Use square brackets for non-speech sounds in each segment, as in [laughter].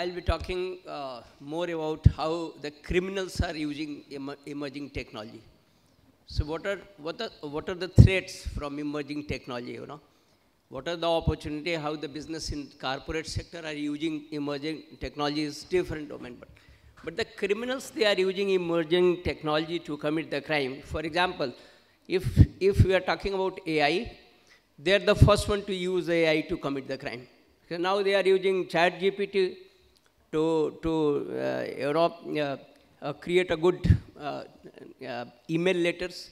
I'll be talking uh, more about how the criminals are using em emerging technology. So what are, what, are, what are the threats from emerging technology, you know? What are the opportunity, how the business in corporate sector are using emerging technology is different domain. But, but the criminals, they are using emerging technology to commit the crime. For example, if, if we are talking about AI, they're the first one to use AI to commit the crime. So now they are using chat GPT to, to uh, Europe, uh, uh, create a good uh, uh, email letters.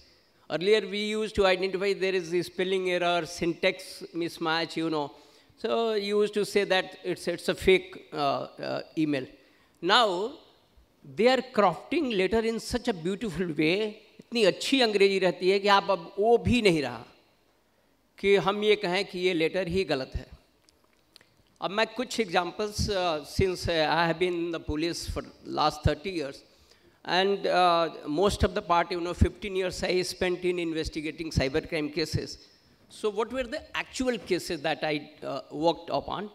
Earlier we used to identify there is a spelling error, syntax mismatch, you know. So you used to say that it's, it's a fake uh, uh, email. Now, they are crafting letter in such a beautiful way इतनी अच्छी अंग्रेजी रहती है कि आप अब वो भी नहीं रहा कि हम ये कहें कि ये लेटर ही गलत है अब मैं examples uh, since uh, I have been in the police for the last 30 years and uh, most of the part, you know, 15 years I spent in investigating cybercrime cases. So what were the actual cases that I uh, worked upon?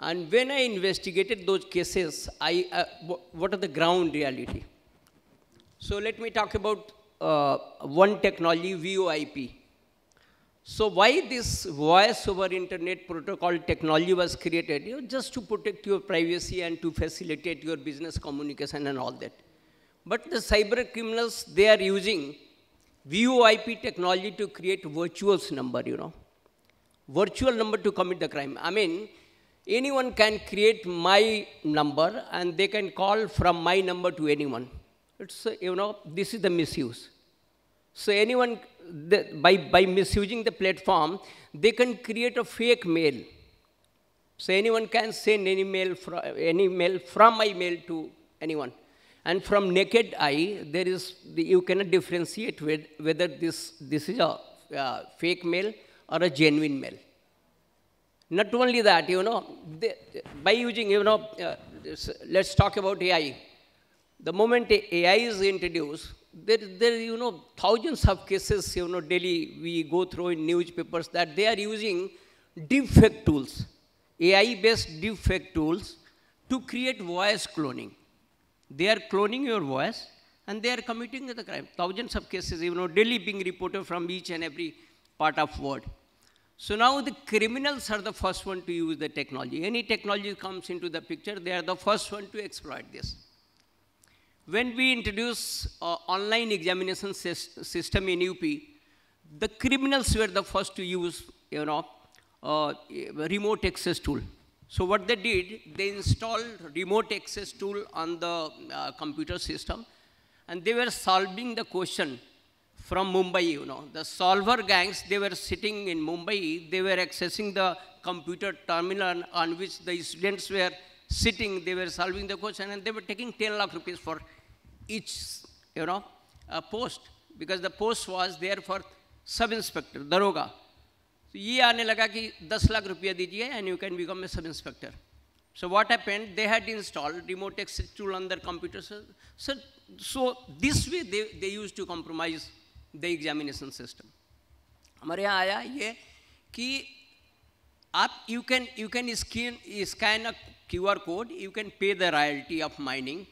And when I investigated those cases, I, uh, what are the ground reality? So let me talk about uh, one technology, VOIP. So why this voice over internet protocol technology was created? You know, just to protect your privacy and to facilitate your business communication and all that. But the cyber criminals, they are using VOIP technology to create virtual number, you know. Virtual number to commit the crime. I mean, anyone can create my number and they can call from my number to anyone. It's, you know, this is the misuse. So anyone, the, by, by misusing the platform, they can create a fake mail. So anyone can send any mail, from, any mail from my mail to anyone. And from naked eye, there is, you cannot differentiate with whether this, this is a uh, fake mail or a genuine mail. Not only that, you know, by using, you know, uh, let's talk about AI. The moment AI is introduced, there, there, you know, thousands of cases, you know, daily we go through in newspapers that they are using deepfake tools, AI-based deepfake tools to create voice cloning. They are cloning your voice and they are committing the crime. Thousands of cases, you know, daily being reported from each and every part of world. So now the criminals are the first one to use the technology. Any technology comes into the picture, they are the first one to exploit this when we introduced uh, online examination system in UP, the criminals were the first to use, you know, uh, remote access tool. So what they did, they installed remote access tool on the uh, computer system, and they were solving the question from Mumbai, you know. The solver gangs, they were sitting in Mumbai, they were accessing the computer terminal on, on which the students were sitting, they were solving the question, and they were taking 10 lakh rupees for each, you know, uh, post because the post was there for sub inspector, daroga. So ये आने लगा कि 10 lakh rupees, and you can become a sub inspector. So what happened? They had installed remote access tool on their computers. So, so, this way they, they used to compromise the examination system. हमारे यहाँ आया ये you can you can scan scan a QR code, you can pay the royalty of mining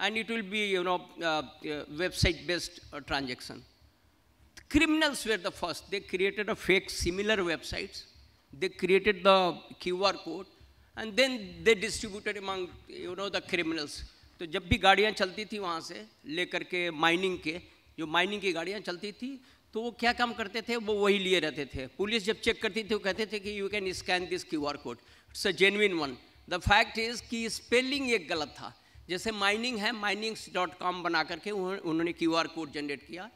and it will be, you know, uh, uh, website-based uh, transaction. Criminals were the first. They created a fake similar websites. They created the QR code, and then they distributed among, you know, the criminals. So, जब भी गाड़ियाँ चलती थी वहाँ से लेकर mining mining के जो माइनिंग की गाड़ियाँ चलती थी तो वो क्या काम करते थे वो वही लिए रहते थे पुलिस जब चेक करती थी वो कहते थे कि you can scan this Q code it's a genuine one the fact is कि स्पेलिंग एक गलत था जैसे माइनिंग है माइनिंग्स डॉट कॉम बना करके उन्होंने क्यू आर कोड जनरेट किया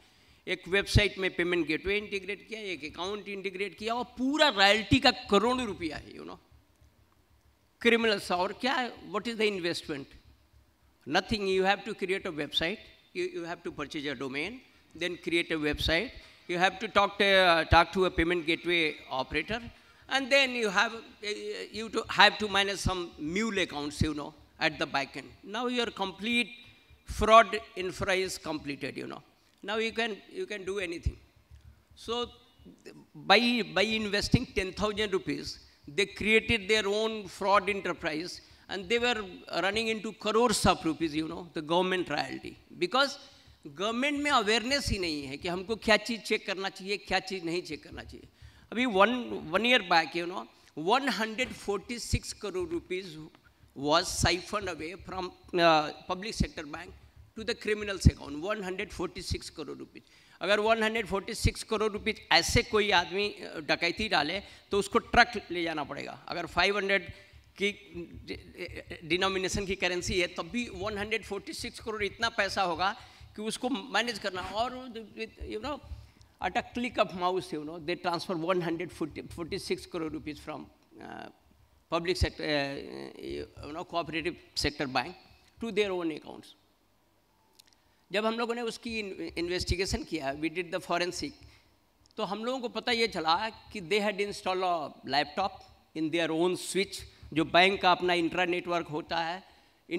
एक वेबसाइट में पेमेंट गेटवे इंटीग्रेट किया एक अकाउंट इंटीग्रेट किया और पूरा रॉयल्टी का करोड़ों रुपया है यू नो क्रिमिनल्स और क्या है what is the investment nothing you have to create a website you have to purchase a domain then create a website you have to talk talk to a payment gateway operator and then you have you have to minus some mule accounts you know at the back end. Now your complete fraud infra is completed, you know. Now you can, you can do anything. So by, by investing 10,000 rupees, they created their own fraud enterprise and they were running into crores of rupees, you know, the government royalty. Because government में awareness hi nahi hai ki हमको kya चीज़ check karna chahiye, kya चीज़ nahi check karna chahiye. अभी one one year back you know 146 crore rupees. was siphoned away from uh, public sector bank to the criminals account 146 crore rupees अगर 146 crore rupees ऐसे कोई आदमी डकैती डाले तो उसको ट्रक ले जाना पड़ेगा अगर 500 की डिनोमिनेशन की करेंसी है तब भी 146 करोड़ इतना पैसा होगा कि उसको मैनेज करना और you know at click of mouse you know they transfer 146 crore rupees from public sector, uh, you know, cooperative sector bank to their own accounts. जब हम लोगों ने उसकी इन्वेस्टिगेशन किया वी डिड द फॉरेंसिक तो हम लोगों को पता ये चला कि they had install a laptop in their own switch जो बैंक का अपना इंट्रा नेटवर्क होता है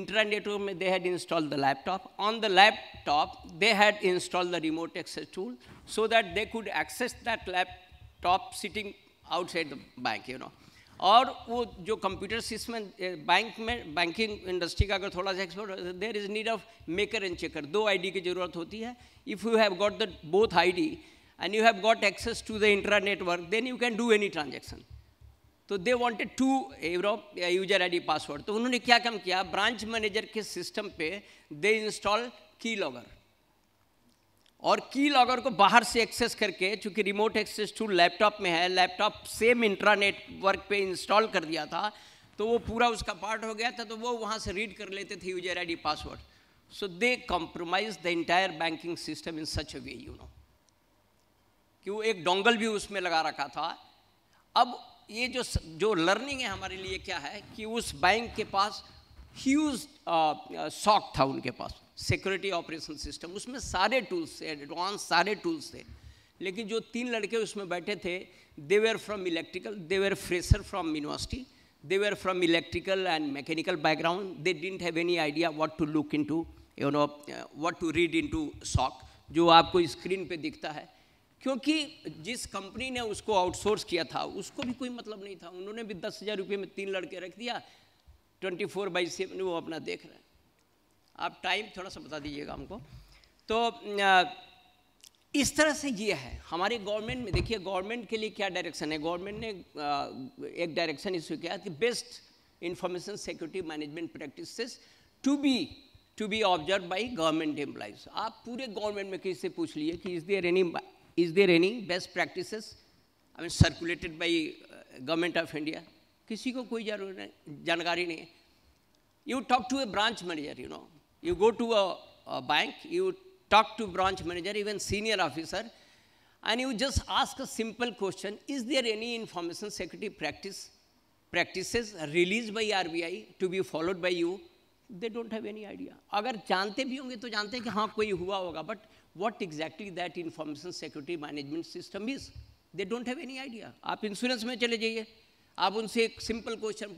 इंट्रा नेटवर्क में they had install the laptop on the laptop they had install the remote access tool so that they could access that laptop sitting outside the bank you know और वो जो computer system bank में banking industry का अगर थोड़ा सा expert there is need of maker and checker दो ID की ज़रूरत होती है if you have got the both ID and you have got access to the intra network then you can do any transaction तो they wanted to Europe user D password तो उन्होंने क्या काम किया ब्रांच मैनेजर के system पे दे install की logger और की लॉगर को बाहर से एक्सेस करके चूंकि रिमोट एक्सेस टू लैपटॉप में है लैपटॉप सेम इंट्रानेट वर्क पे इंस्टॉल कर दिया था तो वो पूरा उसका पार्ट हो गया था तो वो वहाँ से रीड कर लेते थे user I password so they compromise the entire banking system in such a way you know कि वो एक डोंगल भी उसमें लगा रखा था अब ये जो जो लर्निंग है हमारे लिए क्या है कि उस बैंक के पास ह्यूज शॉक uh, uh, था उनके पास सिक्योरिटी ऑपरेशन सिस्टम उसमें सारे टूल्स थे एडवांस सारे टूल्स थे लेकिन जो तीन लड़के उसमें बैठे थे they were from electrical they were fresher from university they were from electrical and mechanical background they didn't have any idea what to look into you know what to read into SOC जो आपको screen पर दिखता है क्योंकि जिस company ने उसको outsource किया था उसको भी कोई मतलब नहीं था उन्होंने भी दस हज़ार रुपये में तीन लड़के रख दिया ट्वेंटी फोर बाई सेवन वो अपना देख रहे हैं आप टाइम थोड़ा सा बता दीजिएगा हमको तो इस तरह से ये है हमारी गवर्नमेंट में देखिए गवर्नमेंट के लिए क्या डायरेक्शन है गवर्नमेंट ने एक डायरेक्शन इशू किया कि best information security management practice to be to be observe by government employees आप पूरे गवर्नमेंट में किसी से पूछ लिए कि is there any is there any best practice I mean circulated by government of India किसी को कोई जानकारी नहीं है you talk to a branch manager you know You go to a, a bank, you talk to branch manager, even senior officer, and you just ask a simple question, is there any information security practice, practices released by RBI to be followed by you? They don't have any idea. but what exactly that information security management system is? They don't have any idea. You insurance में चले जाइए आप उनसे एक simple question: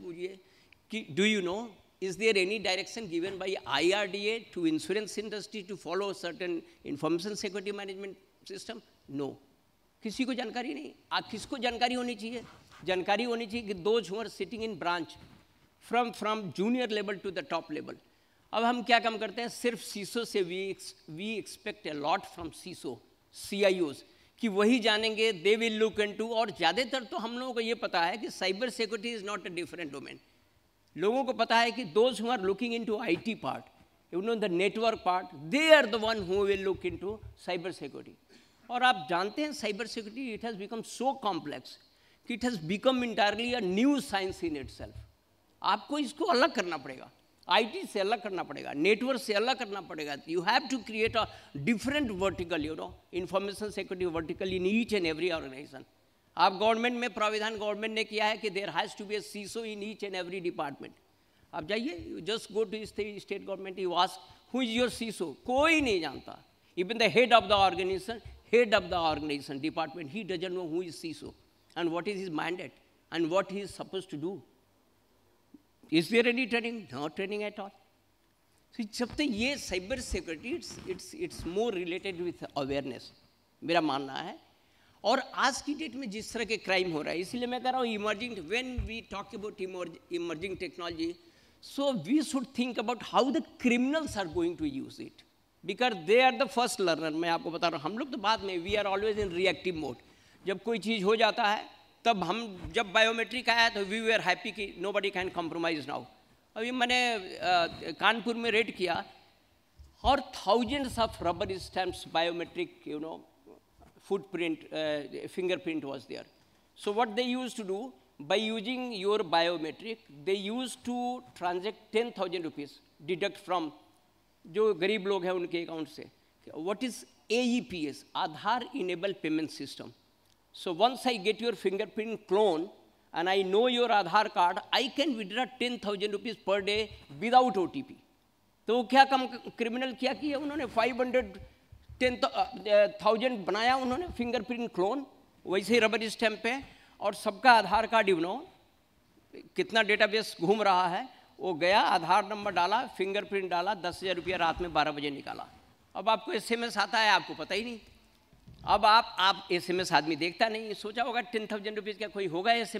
Do you know? is there any direction given by IRDA to insurance industry to follow certain information security management system? No. किसी को जानकारी नहीं आ किसको जानकारी होनी चाहिए जानकारी होनी चाहिए कि those who are sitting in branch from from junior level to the top level अब हम क्या काम करते हैं सिर्फ सीसो से we we expect a lot from CISO सी कि वही जानेंगे they will look and to और ज़्यादातर तो हम लोगों को ये पता है कि cyber security is not a different domain लोगों को पता है कि those who are looking into I T part you know the network part they are the one who will look into cyber security और आप जानते हैं cyber security it has become so complex कि it has become entirely a new science in it आपको इसको अलग करना पड़ेगा टी से अलग करना पड़ेगा नेटवर्क से अलग करना पड़ेगा you have to create a different vertical you know information security vertical in each and every organization आप गवर्नमेंट में प्राविधान गवर्नमेंट ने किया है कि there has to be a CISO in each and every department आप जाइए just go to state government you asked who is your CISO कोई नहीं जानता even the head of the organization head of the organization department he doesn't know who is CISO so and is is is minded and he is suppose to do is there any training not training at all जब तक ये cyber security it's it's it's more related with awareness मेरा मानना है और आज की date में जिस तरह के क्राइम हो रहा है इसलिए मैं कह रहा हूँ emerging when we talk about emerging technology so we should think about how the criminals are going to use it because they are the first learner मैं आपको बता रहा हूँ हम लोग तो बाद में we are always in reactive mode जब कोई चीज़ हो जाता है तब हम जब बायोमेट्रिक आया तो वी वी हैप्पी कि nobody can compromise now अभी मैंने कानपुर में रेड किया और thousands of rubber stamps biometric you know footprint, uh, fingerprint was there. So what they used to do, by using your biometric, they used to transact 10,000 rupees, deduct from जो गरीब लोग हैं उनके अकाउंट से what is AEPS, Aadhaar Enabled Payment System. So once I get your fingerprint clone and I know your Aadhaar card, I can withdraw 10,000 rupees per day without OTP. So what criminal criminal क्या किया 500 ten तो, thousand बनाया उन्होंने fingerprint clone वैसे ही rubber stamp है और सबका Aadhaar card you know कितना डेटाबेस घूम रहा है वो गया आधार नंबर डाला फिंगरप्रिंट डाला दस हज़ार रुपया रात में बारह बजे निकाला अब आपको एस आता है आपको पता ही नहीं अब आप आप एस आदमी देखता नहीं सोचा होगा टेन थाउजेंड रुपीज़ का कोई होगा एस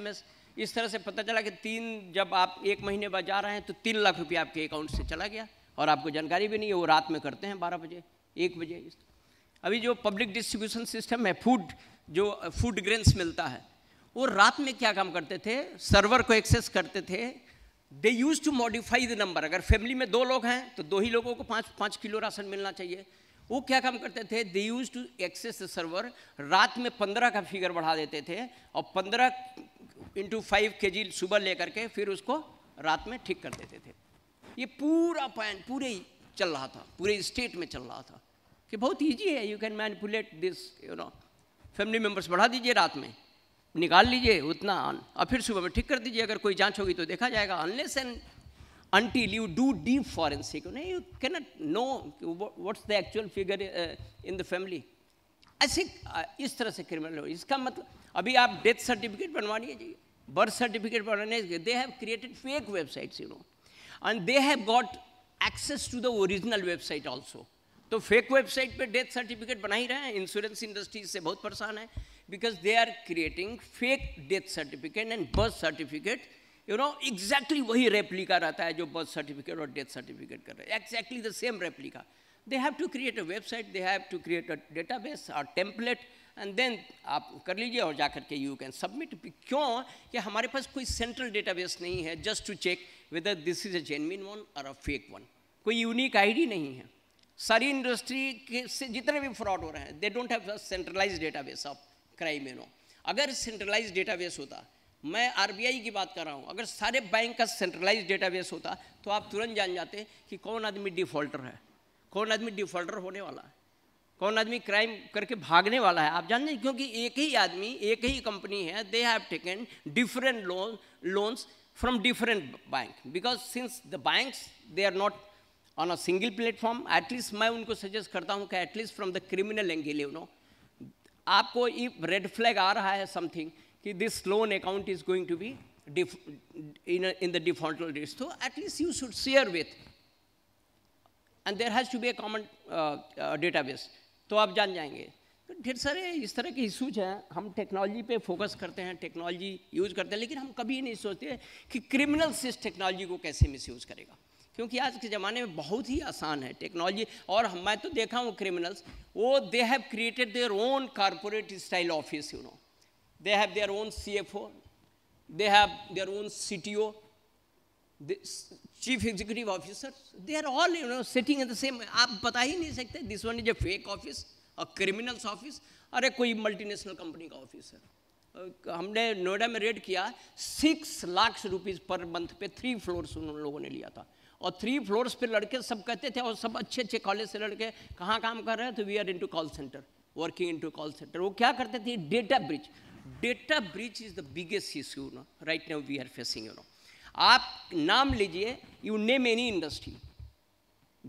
इस तरह से पता चला कि तीन जब आप एक महीने बाद जा रहे हैं तो तीन लाख रुपया आपके अकाउंट से चला गया और आपको जानकारी भी नहीं है वो रात में करते हैं बारह बजे एक बजे अभी जो पब्लिक डिस्ट्रीब्यूशन सिस्टम है फूड जो फूड uh, ग्रेन्स मिलता है वो रात में क्या काम करते थे सर्वर को एक्सेस करते थे they use to modify the number अगर फैमिली में दो लोग हैं तो दो ही लोगों को पाँच पाँच किलो राशन मिलना चाहिए वो क्या काम करते थे they use to access the server रात में पंद्रह का फिगर बढ़ा देते थे और पंद्रह इंटू फाइव के जी सुबह ले करके फिर उसको रात में ठीक कर देते थे ये पूरा पैन पूरे चल रहा था पूरे स्टेट में चल रहा था कि बहुत ईजी है you can manipulate this you know family members बढ़ा दीजिए रात में निकाल लीजिए उतना और फिर सुबह में ठीक कर दीजिए अगर कोई जांच होगी तो देखा जाएगा unless and you do deep forensic नहीं you can not know what's the actual figure in the family ऐसे इस तरह से क्रिमिनल हो इसका मतलब अभी आप डेथ सर्टिफिकेट बनवानिए जी बर्थ सर्टिफिकेट बनवाने they have created fake websites you know and they have got access to the original website also तो फेक वेबसाइट पे डेथ सर्टिफिकेट बना ही रहे हैं इंश्योरेंस इंडस्ट्री से बहुत परेशान है because they are creating fake death certificate and birth certificate you know exactly वही रेप्लिका रहता है जो बर्थ सर्टिफिकेट और डेथ सर्टिफिकेट कर रहे हैं exactly the same replica they have to create a website they have to create a base और template and then आप कर लीजिए और जा करके यू कैन सबमिट क्यों कि हमारे पास कोई सेंट्रल डेटाबेस नहीं है just to check whether this is a genuine one और अ फेक वन कोई यूनिक आईडी नहीं है सारी इंडस्ट्री के से जितने भी फ्रॉड हो रहे हैं they don't have centralize database of crime no अगर सेंट्रलाइज डेटाबेस होता मैं आरबीआई की बात कर रहा हूँ अगर सारे बैंक का सेंट्रलाइज डेटाबेस होता तो आप तुरंत जान जाते कि कौन आदमी डिफॉल्टर है कौन आदमी डिफॉल्टर होने वाला है कौन आदमी क्राइम करके भागने वाला है आप जानते हैं क्योंकि एक ही आदमी एक ही कंपनी है they have taken different loan loans from different bank because since the banks they are not on a single platform at least मैं उनको सजेस्ट करता हूँ कि at least from the criminal angle you know आपको इफ रेड फ्लैग आ रहा है something कि this loan account is going to be in the default risk तो at least you should share with and there has to be A common data database तो आप जान जाएंगे तो ढेर सारे इस तरह के इशूज हैं हम टेक्नोलॉजी पे फोकस करते हैं टेक्नोलॉजी यूज करते हैं लेकिन हम कभी नहीं सोचते कि क्रिमिनल्स इस टेक्नोलॉजी को कैसे मिस यूज करेगा क्योंकि आज के ज़माने में बहुत ही आसान है टेक्नोलॉजी और हम मैं तो देखा हूँ क्रिमिनल्स वो they have created their own corporate style office you know they have their own C F O they have their own C T O chief executive officer they are all you know sitting in the same आप बता ही नहीं सकते this one is a fake office a criminals office अरे कोई multinational company का office है हमने नोएडा में रेड किया six lakh rupees per month पे थ्री फ्लोर्स उन लोगों ने लिया था और थ्री फ्लोर्स पे लड़के सब कहते थे और सब अच्छे अच्छे कॉलेज से लड़के कहाँ काम कर रहे हैं तो we are into call centre working into call centre वो क्या करते थे data breach data breach is the biggest issue no right now we are facing you know आप नाम लीजिए you name any industry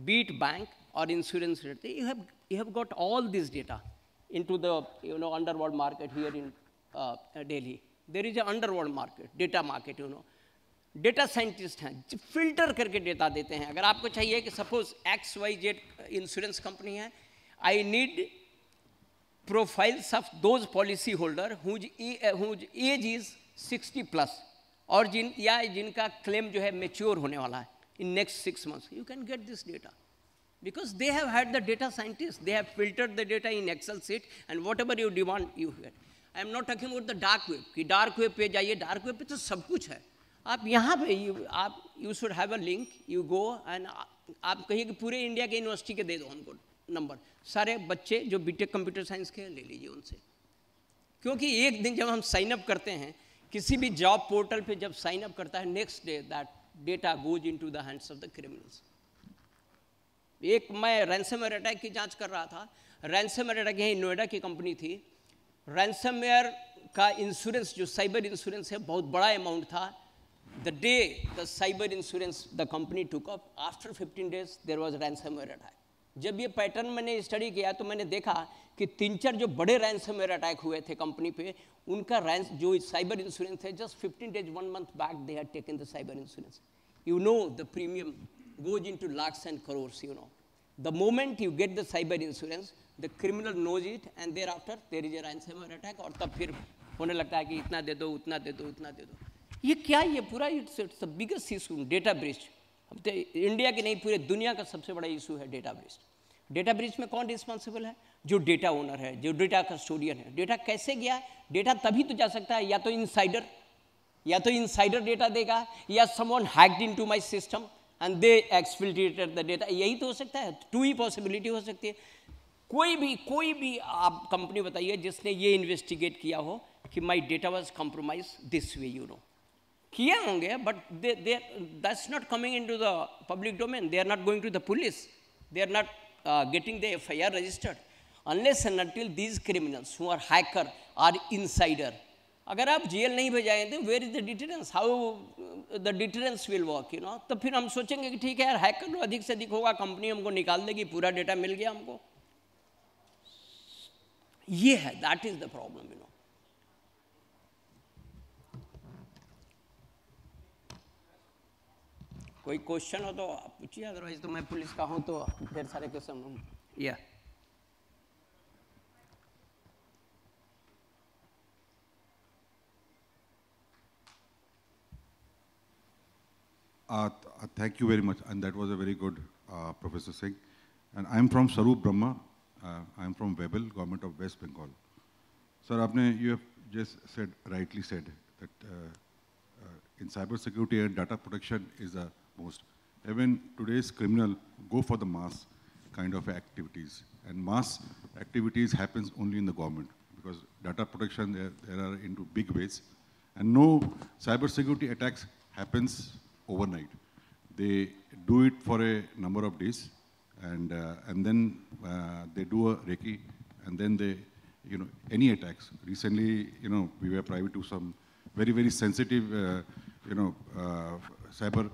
be it bank और insurance you have you have got all this data in the you know under market here in Delhi there is a under market data market you no data scientist हैं filter करके data देते हैं अगर आपको चाहिए कि suppose X Y Z insurance company है I need profiles of those policy holder whose whose age is 60 plus और जिन या जिनका क्लेम जो है मेच्योर होने वाला है in next six months you can get this data because they have had the data scientist they have filter the data in Excel sheet and whatever you demand you get I am not talking about the dark web कि dark web पे जाइए dark web पे तो सब कुछ है आप यहाँ पे यू आप you should have a link you go and आप कहिए कि पूरे इंडिया के यूनिवर्सिटी के दे दो हमको नंबर सारे बच्चे जो बीटेक कंप्यूटर साइंस के ले लीजिए उनसे क्योंकि एक दिन जब हम साइन अप करते हैं किसी भी जॉब पोर्टल पे जब साइन अप करता है next day that data goes into देंड्स हैंड्स ऑफ द क्रिमिनल्स एक मैं रैनसम अटैक की जांच कर रहा था रैनसम अटैक यही नोएडा की कंपनी थी रैनसमवेयर का इंश्योरेंस जो साइबर इंश्योरेंस है बहुत बड़ा अमाउंट था the day the cyber insurance the company took up, after 15 days there was ransomware attack. jab ye pattern maine study kiya to maine dekha ki teen char jo bade ransomware attack hue the company pe unka रैंस jo cyber insurance the just 15 days one month back they had taken the cyber insurance you know the premium goes into lakhs and crores, you know. The moment you get the cyber insurance, the criminal knows it, and thereafter there is a ransomware attack, or tab fir hone lagta hai ki itna de do utna de do utna de do ये क्या ये पूरा it's biggest issue data breach अब तो India की नहीं पूरे दुनिया का सबसे बड़ा इशू है डेटा ब्रिज डेटा ब्रिज में कौन रिस्पॉन्सिबल है जो डेटा ओनर है जो डेटा कस्टोडियन है डेटा कैसे गया डेटा तभी तो जा सकता है या तो इनसाइडर या तो इनसाइडर डेटा देगा या someone hacked to my system and they exfiltrated the data यही तो हो सकता है टू ही पॉसिबिलिटी हो सकती है कोई भी कोई भी आप कंपनी बताइए जिसने ये इन्वेस्टिगेट किया हो कि my data was compromise this way you know किए होंगे but they they that's not coming into the public domain they are not going to the police they are not getting the FIR registered unless and until these criminals who are hacker or insider. अगर आप जेल नहीं भेजाएंगे where is the deterrence how the deterrence will work you know तो फिर हम सोचेंगे कि ठीक है यार हैकर तो अधिक से अधिक होगा कंपनी हमको निकाल देगी पूरा डेटा मिल गया हमको ये है that is the problem you know कोई क्वेश्चन हो तो पूछिए अदरवाइज तो मैं पुलिस का हूँ तो ढेर सारे क्वेश्चन हूँ या Uh, thank you very much. And that was a very good uh, Professor Singh. And I am from Sarup Brahma. Uh, I am from Webel, Government of West Bengal. Sir, aapne, you have just said, rightly said, that uh, uh, in cyber security and data protection is a most. Even today's criminal go for the mass kind of activities. And mass activities happens only in the government because data protection, there, there are into big ways. And no cybersecurity attacks happens overnight. They do it for a number of days and, uh, and then uh, they do a Reiki and then they, you know, any attacks. Recently, you know, we were privy to some very, very sensitive, uh, you know, uh, cyber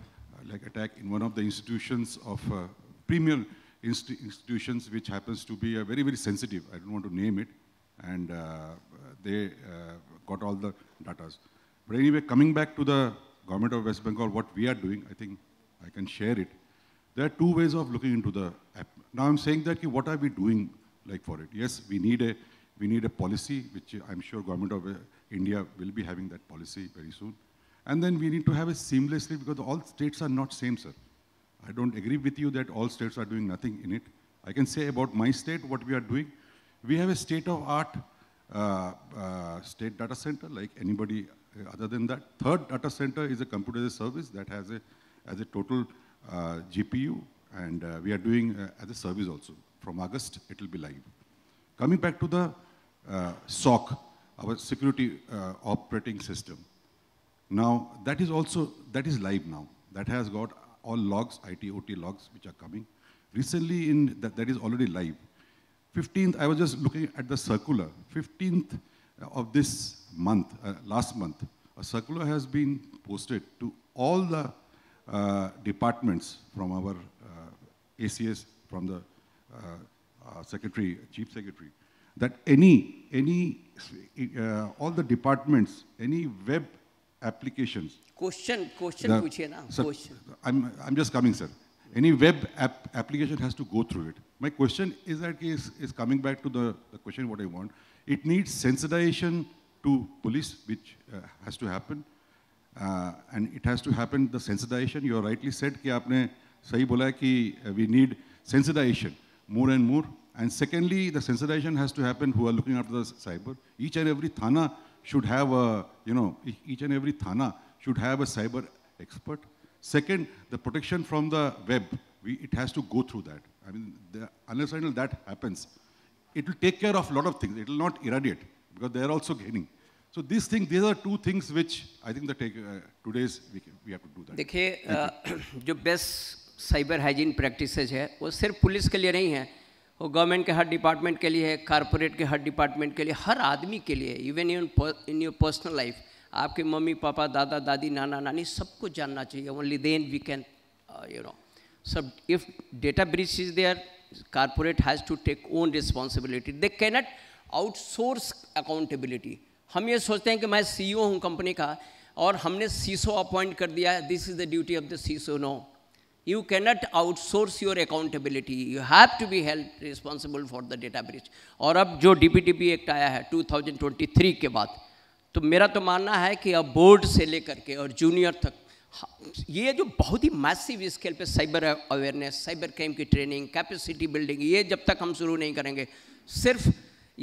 like attack in one of the institutions of uh, premium inst institutions, which happens to be very, very sensitive. I don't want to name it. And uh, they uh, got all the data. But anyway, coming back to the government of West Bengal, what we are doing, I think I can share it. There are two ways of looking into the app. Now I'm saying that what are we doing like for it? Yes, we need a we need a policy, which I'm sure government of uh, India will be having that policy very soon. And then we need to have a seamlessly, because all states are not same, sir. I don't agree with you that all states are doing nothing in it. I can say about my state what we are doing. We have a state-of-art uh, uh, state data center like anybody uh, other than that. Third data center is a computer as a service that has a, as a total uh, GPU, and uh, we are doing uh, as a service also. From August, it will be live. Coming back to the SOC, our security operating system. Now, that is also, that is live now. That has got all logs, IT, OT logs, which are coming. Recently, in that, that is already live. 15th, I was just looking at the circular. 15th of this month, uh, last month, a circular has been posted to all the uh, departments from our uh, ACS, from the uh, uh, secretary, chief secretary, that any, any, uh, all the departments, any web applications. Question, question the, puchhe na, sir, question. I'm, I'm just coming, sir. Any web app application has to go through it. My question is that is, is coming back to the, the question what I want. It needs sensitization to police, which uh, has to happen. Uh, and it has to happen, the sensitization, you rightly said ki aapne sahi bola बोला कि we need sensitization more and more. And secondly, the sensitization has to happen who are looking after the cyber. Each and every thana should have a, you know, each and every thana should have a cyber expert. Second, the protection from the web, we, it has to go through that. I mean, the, unless until that happens, it will take care of a lot of things. It will not irradiate because they are also gaining. So these things, these are two things which I think the take, uh, today's we, can, we have to do that. देखिए uh, [clears throat] जो best cyber hygiene practices है वो सिर्फ police के लिए नहीं है वो गवर्नमेंट के हर डिपार्टमेंट के लिए है कारपोरेट के हर डिपार्टमेंट के लिए हर आदमी के लिए even in in your personal life आपके मम्मी पापा दादा दादी नाना नानी सबको जानना चाहिए only then we can you know सब if data breach is there corporate has to take own responsibility they cannot outsource accountability हम ये सोचते हैं कि मैं सी ई e हूँ कंपनी का और हमने सीसो अपॉइंट e कर दिया है this is the duty of the CISO no You cannot outsource your accountability. You have to be held responsible for the data breach. और अब जो डी पी एक्ट आया है 2023 के बाद तो मेरा तो मानना है कि अब बोर्ड से लेकर के और जूनियर तक हाँ, ये जो बहुत ही मैसिव स्केल पे साइबर अवेयरनेस साइबर क्राइम की ट्रेनिंग कैपेसिटी बिल्डिंग ये जब तक हम शुरू नहीं करेंगे सिर्फ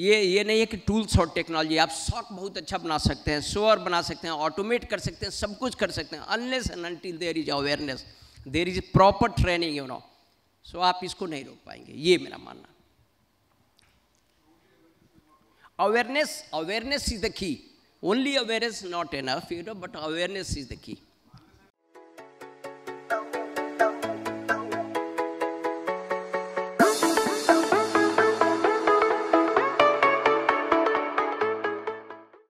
ये ये नहीं है कि टूल्स और टेक्नोलॉजी आप सॉक बहुत अच्छा बना सकते हैं शोअर बना सकते हैं ऑटोमेट कर सकते हैं सब कुछ कर सकते हैं unless and until there is awareness there is proper training you know so आप इसको नहीं रोक पाएंगे ये मेरा मानना awareness awareness is the key only awareness not enough you know but awareness is the की